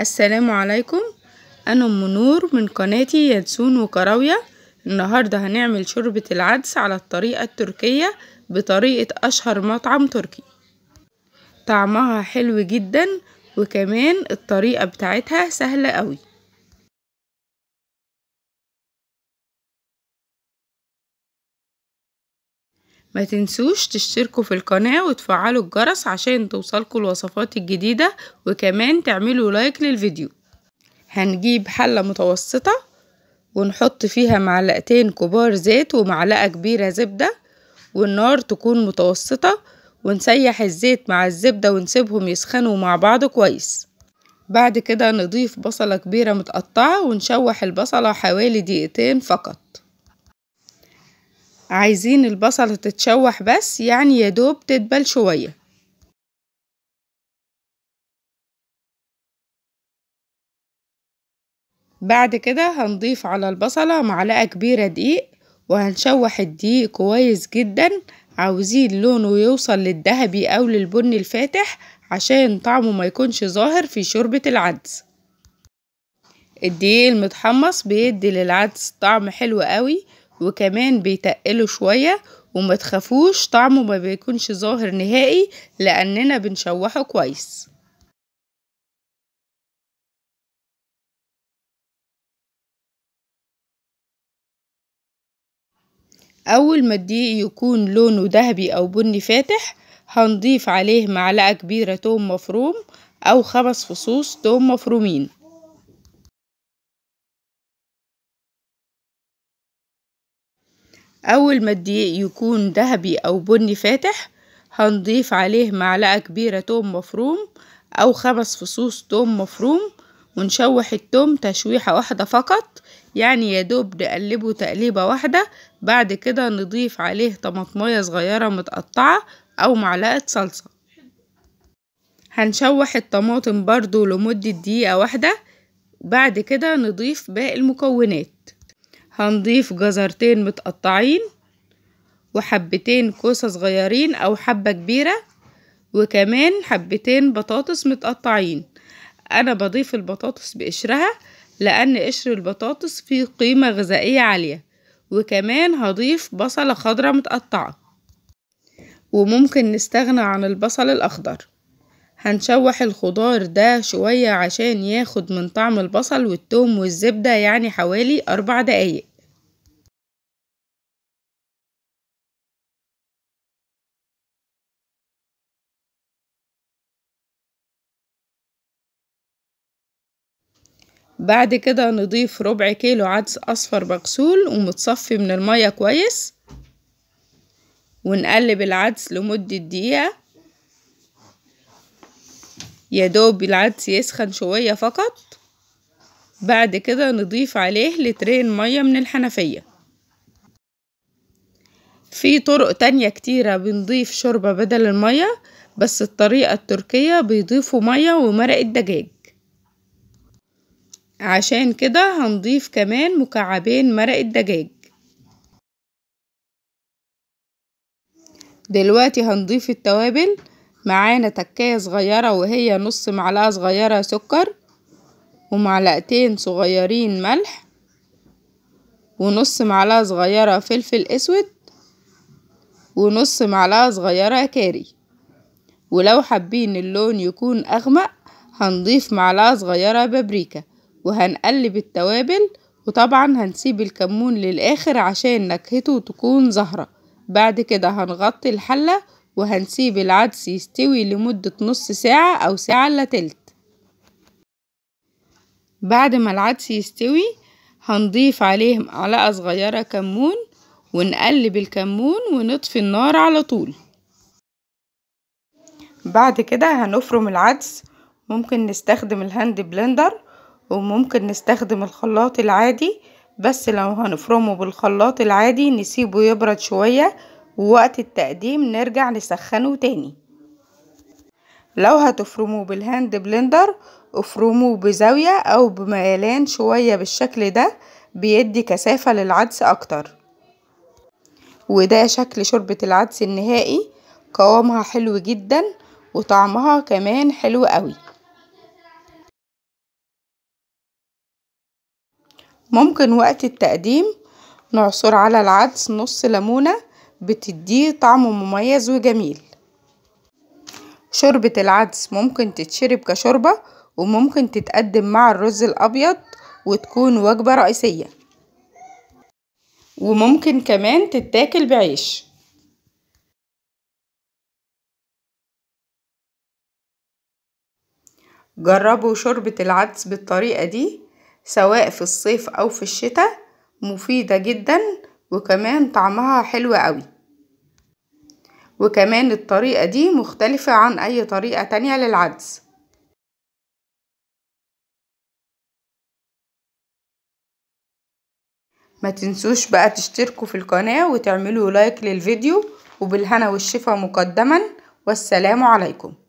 السلام عليكم انا ام نور من قناتي يدسون وكراوية النهاردة هنعمل شوربة العدس على الطريقة التركية بطريقة اشهر مطعم تركي طعمها حلو جدا وكمان الطريقة بتاعتها سهلة قوي ما تنسوش تشتركوا في القناة وتفعلوا الجرس عشان توصلكوا الوصفات الجديدة وكمان تعملوا لايك للفيديو هنجيب حلة متوسطة ونحط فيها معلقتين كبار زيت ومعلقة كبيرة زبدة والنار تكون متوسطة ونسيح الزيت مع الزبدة ونسيبهم يسخنوا مع بعض كويس بعد كده نضيف بصلة كبيرة متقطعة ونشوح البصلة حوالي دقيقتين فقط عايزين البصلة تتشوح بس يعني يدوب تدبل شوية بعد كده هنضيف على البصلة معلقة كبيرة دقيق وهنشوح الدقيق كويس جدا عاوزين لونه يوصل للذهبي او للبني الفاتح عشان طعمه ما يكونش ظاهر في شوربة العدس الدقيق المتحمص بيدي للعدس طعم حلو قوي وكمان بيتقلوا شوية وما تخافوش طعمه ما بيكونش ظاهر نهائي لأننا بنشوحه كويس أول ما الدقيق يكون لونه دهبي أو بني فاتح هنضيف عليه معلقة كبيرة توم مفروم أو خمس فصوص توم مفرومين أول ما الدقيق يكون ذهبي أو بني فاتح هنضيف عليه معلقة كبيرة توم مفروم أو خمس فصوص توم مفروم ونشوح التوم تشويحة واحدة فقط يعني يدوب نقلبه تقليبة واحدة بعد كده نضيف عليه طماطمية صغيرة متقطعة أو معلقة صلصة هنشوح الطماطم برضو لمدة دقيقة واحدة بعد كده نضيف باقي المكونات هنضيف جزرتين متقطعين وحبتين كوسة صغيرين أو حبة كبيرة وكمان حبتين بطاطس متقطعين أنا بضيف البطاطس بقشرها لأن قشر البطاطس فيه قيمة غذائية عالية وكمان هضيف بصلة خضرة متقطعة وممكن نستغنى عن البصل الأخضر هنشوح الخضار ده شوية عشان ياخد من طعم البصل والتوم والزبدة يعني حوالي أربع دقايق بعد كده نضيف ربع كيلو عدس أصفر مغسول ومتصفي من المية كويس ونقلب العدس لمدة دقيقة يا دوب العدس يسخن شوية فقط بعد كده نضيف عليه لترين مية من الحنفية في طرق تانية كتيرة بنضيف شوربة بدل المية بس الطريقة التركية بيضيفوا مية ومرق الدجاج عشان كده هنضيف كمان مكعبين مرق الدجاج دلوقتي هنضيف التوابل معانا تكاية صغيرة وهي نص معلقة صغيرة سكر ومعلقتين صغيرين ملح ونص معلقة صغيرة فلفل اسود ونص معلقة صغيرة كاري ولو حابين اللون يكون اغمق هنضيف معلقة صغيرة بابريكا وهنقلب التوابل وطبعا هنسيب الكمون للآخر عشان نكهته تكون زهرة بعد كده هنغطي الحلة وهنسيب العدس يستوي لمدة نص ساعة أو ساعة إلا تلت بعد ما العدس يستوي هنضيف عليه معلقة صغيرة كمون ونقلب الكمون ونطفي النار على طول بعد كده هنفرم العدس ممكن نستخدم الهاند بلندر وممكن نستخدم الخلاط العادي بس لو هنفرمه بالخلاط العادي نسيبه يبرد شوية ووقت التقديم نرجع نسخنه تاني لو هتفرموا بالهاند بلندر افرموا بزاوية او بميلان شوية بالشكل ده بيدي كثافة للعدس اكتر وده شكل شوربة العدس النهائي قوامها حلو جدا وطعمها كمان حلو قوي ممكن وقت التقديم نعصر على العدس نص ليمونة بتديه طعم مميز وجميل شوربة العدس ممكن تتشرب كشوربة وممكن تتقدم مع الرز الأبيض وتكون وجبة رئيسية وممكن كمان تتاكل بعيش جربوا شوربة العدس بالطريقة دي سواء في الصيف أو في الشتاء مفيدة جدا وكمان طعمها حلو قوي وكمان الطريقة دي مختلفة عن أي طريقة تانية للعدس ما تنسوش بقى تشتركوا في القناة وتعملوا لايك للفيديو وبالهنا والشفا مقدما والسلام عليكم